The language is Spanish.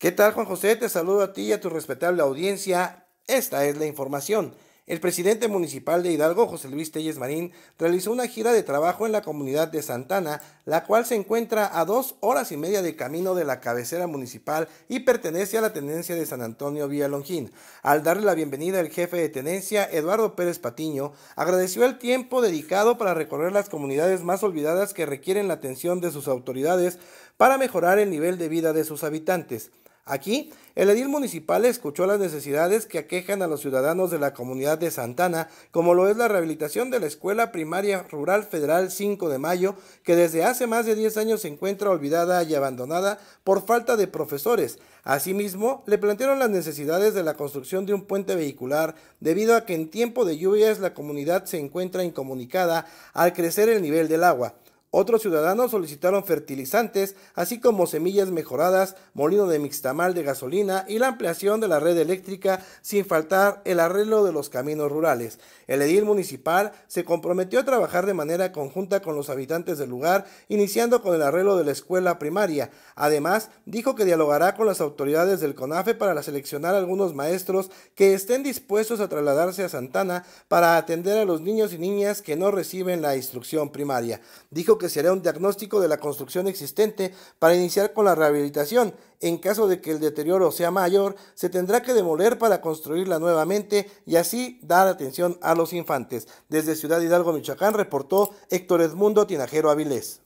¿Qué tal Juan José? Te saludo a ti y a tu respetable audiencia. Esta es la información. El presidente municipal de Hidalgo, José Luis Telles Marín, realizó una gira de trabajo en la comunidad de Santana, la cual se encuentra a dos horas y media de camino de la cabecera municipal y pertenece a la tenencia de San Antonio Villalongín. Al darle la bienvenida, al jefe de tenencia, Eduardo Pérez Patiño, agradeció el tiempo dedicado para recorrer las comunidades más olvidadas que requieren la atención de sus autoridades para mejorar el nivel de vida de sus habitantes. Aquí, el edil municipal escuchó las necesidades que aquejan a los ciudadanos de la comunidad de Santana, como lo es la rehabilitación de la Escuela Primaria Rural Federal 5 de Mayo, que desde hace más de 10 años se encuentra olvidada y abandonada por falta de profesores. Asimismo, le plantearon las necesidades de la construcción de un puente vehicular, debido a que en tiempo de lluvias la comunidad se encuentra incomunicada al crecer el nivel del agua. Otros ciudadanos solicitaron fertilizantes, así como semillas mejoradas, molino de mixtamal de gasolina y la ampliación de la red eléctrica, sin faltar el arreglo de los caminos rurales. El edil municipal se comprometió a trabajar de manera conjunta con los habitantes del lugar, iniciando con el arreglo de la escuela primaria. Además, dijo que dialogará con las autoridades del CONAFE para seleccionar algunos maestros que estén dispuestos a trasladarse a Santana para atender a los niños y niñas que no reciben la instrucción primaria. Dijo que se hará un diagnóstico de la construcción existente para iniciar con la rehabilitación. En caso de que el deterioro sea mayor, se tendrá que demoler para construirla nuevamente y así dar atención a los infantes. Desde Ciudad Hidalgo, Michoacán, reportó Héctor Edmundo Tinajero Avilés.